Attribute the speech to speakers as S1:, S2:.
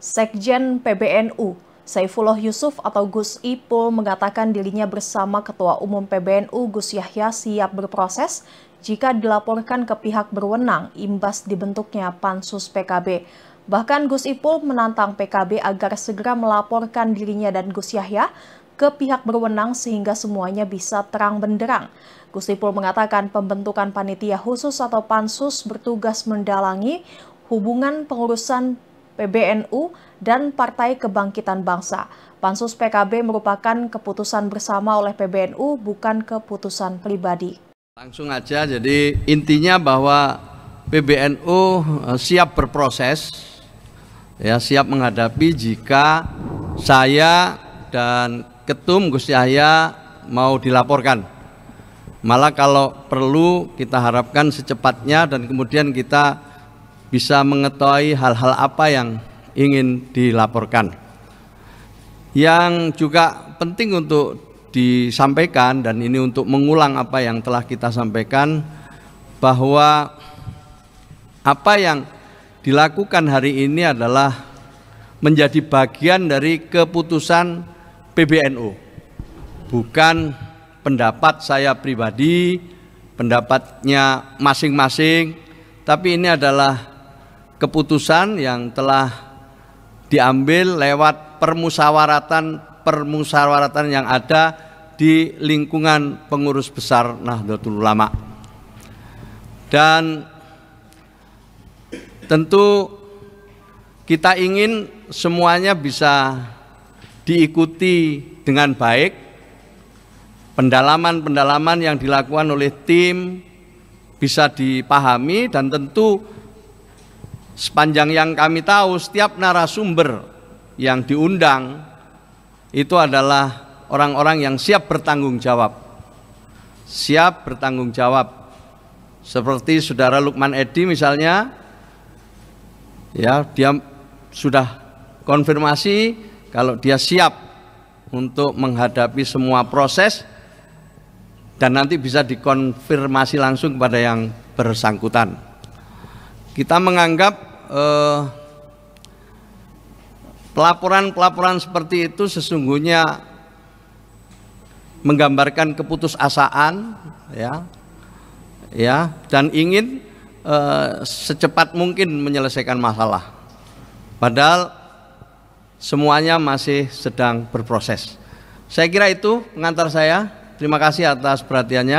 S1: Sekjen PBNU Saifullah Yusuf atau Gus Ipul mengatakan dirinya bersama Ketua Umum PBNU Gus Yahya siap berproses jika dilaporkan ke pihak berwenang imbas dibentuknya pansus PKB. Bahkan Gus Ipul menantang PKB agar segera melaporkan dirinya dan Gus Yahya ke pihak berwenang sehingga semuanya bisa terang benderang. Gus Ipul mengatakan pembentukan panitia khusus atau pansus bertugas mendalangi hubungan pengurusan PBNU, dan Partai Kebangkitan Bangsa. Pansus PKB merupakan keputusan bersama oleh PBNU, bukan keputusan pribadi.
S2: Langsung aja, jadi intinya bahwa PBNU eh, siap berproses, ya siap menghadapi jika saya dan Ketum Gus Yahya mau dilaporkan. Malah kalau perlu kita harapkan secepatnya dan kemudian kita bisa mengetahui hal-hal apa yang ingin dilaporkan. Yang juga penting untuk disampaikan dan ini untuk mengulang apa yang telah kita sampaikan bahwa apa yang dilakukan hari ini adalah menjadi bagian dari keputusan PBNU. Bukan pendapat saya pribadi, pendapatnya masing-masing, tapi ini adalah keputusan yang telah diambil lewat permusawaratan permusawaratan yang ada di lingkungan pengurus besar Nahdlatul Ulama. Dan tentu kita ingin semuanya bisa diikuti dengan baik pendalaman-pendalaman yang dilakukan oleh tim bisa dipahami dan tentu sepanjang yang kami tahu setiap narasumber yang diundang itu adalah orang-orang yang siap bertanggung jawab. Siap bertanggung jawab. Seperti saudara Lukman Edi misalnya ya, dia sudah konfirmasi kalau dia siap untuk menghadapi semua proses dan nanti bisa dikonfirmasi langsung kepada yang bersangkutan. Kita menganggap Eh, pelaporan-pelaporan eh, seperti itu sesungguhnya menggambarkan keputusasaan ya ya dan ingin eh, secepat mungkin menyelesaikan masalah padahal semuanya masih sedang berproses saya kira itu pengantar saya terima kasih atas perhatiannya